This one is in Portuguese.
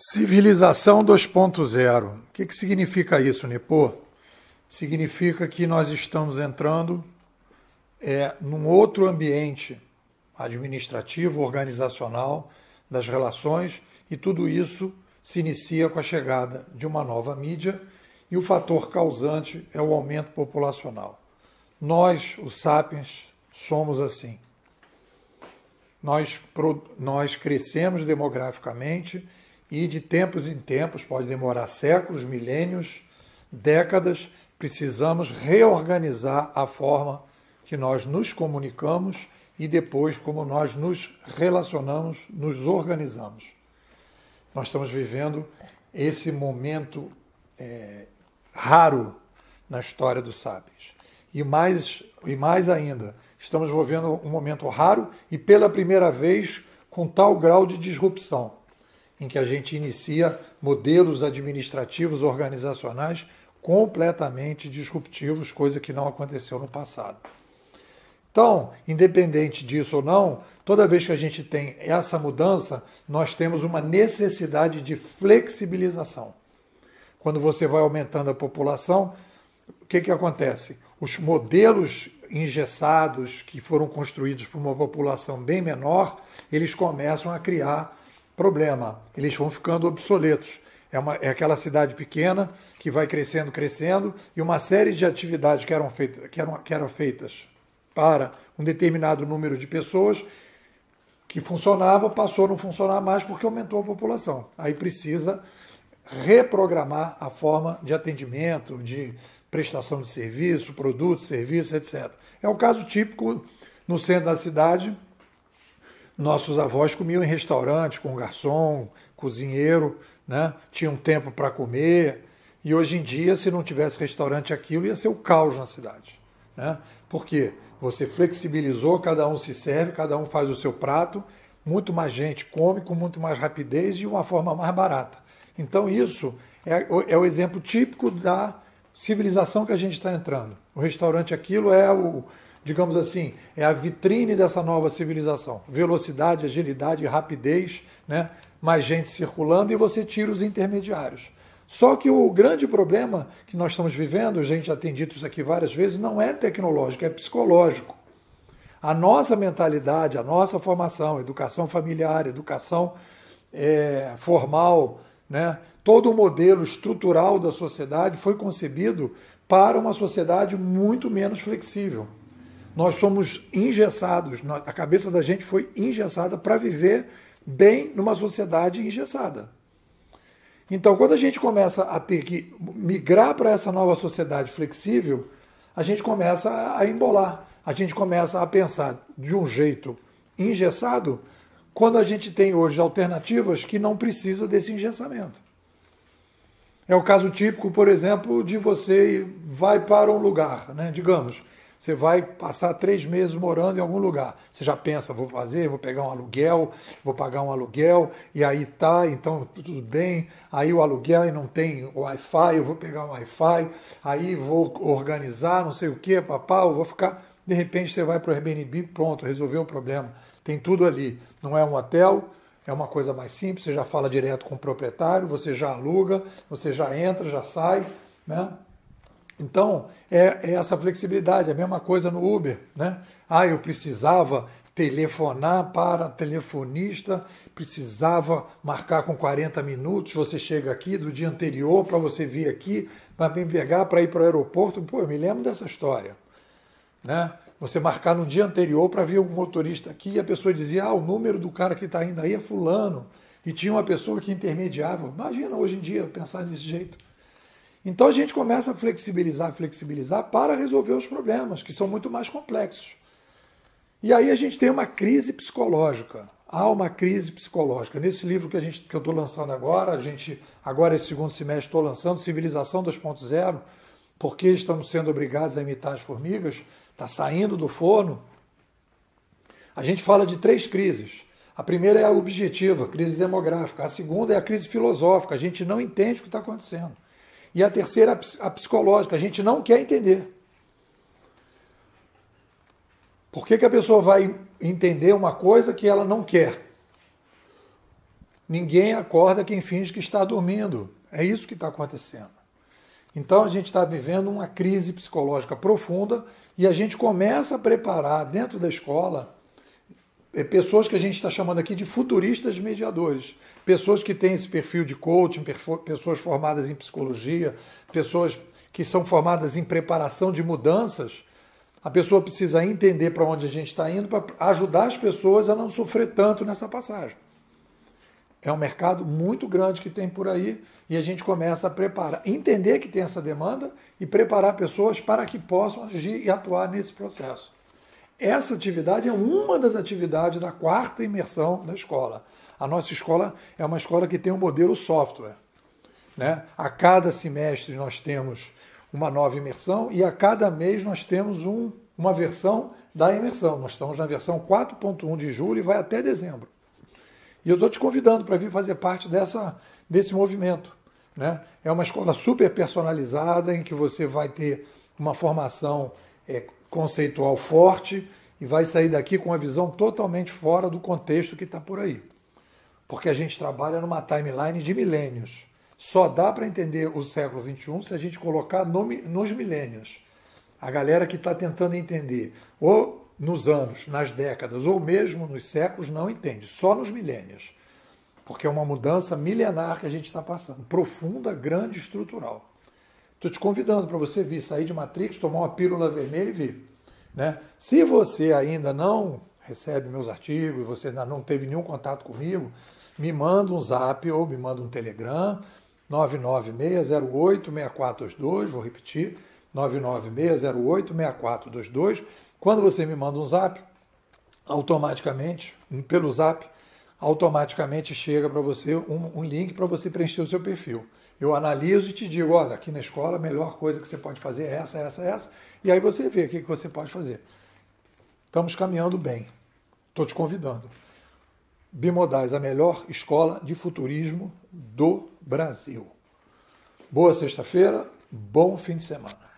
Civilização 2.0. O que, que significa isso, Nipô? Significa que nós estamos entrando é, num outro ambiente administrativo, organizacional, das relações, e tudo isso se inicia com a chegada de uma nova mídia e o fator causante é o aumento populacional. Nós, os sapiens, somos assim. Nós, nós crescemos demograficamente e de tempos em tempos, pode demorar séculos, milênios, décadas, precisamos reorganizar a forma que nós nos comunicamos e depois como nós nos relacionamos, nos organizamos. Nós estamos vivendo esse momento é, raro na história dos sábios. E mais, e mais ainda, estamos vivendo um momento raro e pela primeira vez com tal grau de disrupção em que a gente inicia modelos administrativos organizacionais completamente disruptivos, coisa que não aconteceu no passado. Então, independente disso ou não, toda vez que a gente tem essa mudança, nós temos uma necessidade de flexibilização. Quando você vai aumentando a população, o que, que acontece? Os modelos engessados que foram construídos por uma população bem menor, eles começam a criar Problema, eles vão ficando obsoletos. É, uma, é aquela cidade pequena que vai crescendo, crescendo, e uma série de atividades que eram, feita, que eram, que eram feitas para um determinado número de pessoas que funcionava passou a não funcionar mais porque aumentou a população. Aí precisa reprogramar a forma de atendimento, de prestação de serviço, produto, serviço, etc. É um caso típico no centro da cidade nossos avós comiam em restaurante com garçom, cozinheiro, né? tinham tempo para comer. E hoje em dia, se não tivesse restaurante aquilo, ia ser o caos na cidade. Né? Por quê? Você flexibilizou, cada um se serve, cada um faz o seu prato, muito mais gente come com muito mais rapidez e de uma forma mais barata. Então, isso é, é o exemplo típico da civilização que a gente está entrando. O restaurante aquilo é o, digamos assim, é a vitrine dessa nova civilização. Velocidade, agilidade, rapidez, né? mais gente circulando e você tira os intermediários. Só que o grande problema que nós estamos vivendo, a gente já tem dito isso aqui várias vezes, não é tecnológico, é psicológico. A nossa mentalidade, a nossa formação, educação familiar, educação é, formal, né? todo o modelo estrutural da sociedade foi concebido para uma sociedade muito menos flexível. Nós somos engessados, a cabeça da gente foi engessada para viver bem numa sociedade engessada. Então, quando a gente começa a ter que migrar para essa nova sociedade flexível, a gente começa a embolar, a gente começa a pensar de um jeito engessado, quando a gente tem hoje alternativas que não precisam desse engessamento. É o caso típico, por exemplo, de você vai para um lugar, né? digamos, você vai passar três meses morando em algum lugar. Você já pensa, vou fazer, vou pegar um aluguel, vou pagar um aluguel, e aí tá, então tudo bem. Aí o aluguel e não tem Wi-Fi, eu vou pegar um Wi-Fi, aí vou organizar, não sei o que, papá, eu vou ficar. De repente você vai para o Airbnb, pronto, resolveu o problema. Tem tudo ali. Não é um hotel, é uma coisa mais simples, você já fala direto com o proprietário, você já aluga, você já entra, já sai, né? Então, é, é, essa flexibilidade, a mesma coisa no Uber, né? Ah, eu precisava telefonar para telefonista, precisava marcar com 40 minutos, você chega aqui do dia anterior para você vir aqui, para me pegar para ir para o aeroporto. Pô, eu me lembro dessa história, né? Você marcar no dia anterior para vir algum motorista aqui e a pessoa dizia, ah, o número do cara que está indo aí é fulano. E tinha uma pessoa que intermediava. Imagina hoje em dia pensar desse jeito. Então a gente começa a flexibilizar, flexibilizar para resolver os problemas, que são muito mais complexos. E aí a gente tem uma crise psicológica. Há uma crise psicológica. Nesse livro que, a gente, que eu estou lançando agora, a gente, agora esse segundo semestre, estou lançando Civilização 2.0, porque estamos sendo obrigados a imitar as formigas, está saindo do forno. A gente fala de três crises. A primeira é a objetiva, crise demográfica. A segunda é a crise filosófica. A gente não entende o que está acontecendo. E a terceira, a psicológica. A gente não quer entender. Por que, que a pessoa vai entender uma coisa que ela não quer? Ninguém acorda quem finge que está dormindo. É isso que está acontecendo. Então a gente está vivendo uma crise psicológica profunda e a gente começa a preparar dentro da escola é, pessoas que a gente está chamando aqui de futuristas mediadores, pessoas que têm esse perfil de coaching, pessoas formadas em psicologia, pessoas que são formadas em preparação de mudanças. A pessoa precisa entender para onde a gente está indo para ajudar as pessoas a não sofrer tanto nessa passagem. É um mercado muito grande que tem por aí e a gente começa a preparar, entender que tem essa demanda e preparar pessoas para que possam agir e atuar nesse processo. Essa atividade é uma das atividades da quarta imersão da escola. A nossa escola é uma escola que tem um modelo software. Né? A cada semestre nós temos uma nova imersão e a cada mês nós temos um, uma versão da imersão. Nós estamos na versão 4.1 de julho e vai até dezembro. E eu estou te convidando para vir fazer parte dessa, desse movimento. Né? É uma escola super personalizada em que você vai ter uma formação é, conceitual forte e vai sair daqui com uma visão totalmente fora do contexto que está por aí. Porque a gente trabalha numa timeline de milênios. Só dá para entender o século XXI se a gente colocar no, nos milênios. A galera que está tentando entender, ou nos anos, nas décadas, ou mesmo nos séculos, não entende, só nos milênios. Porque é uma mudança milenar que a gente está passando, profunda, grande, estrutural. Estou te convidando para você vir sair de Matrix, tomar uma pílula vermelha e vir. Né? Se você ainda não recebe meus artigos, você ainda não teve nenhum contato comigo, me manda um zap ou me manda um telegram, 996086422, vou repetir, 996086422. Quando você me manda um zap, automaticamente, pelo zap, automaticamente chega para você um, um link para você preencher o seu perfil. Eu analiso e te digo, olha, aqui na escola a melhor coisa que você pode fazer é essa, essa, essa. E aí você vê o que você pode fazer. Estamos caminhando bem. Estou te convidando. Bimodais, a melhor escola de futurismo do Brasil. Boa sexta-feira, bom fim de semana.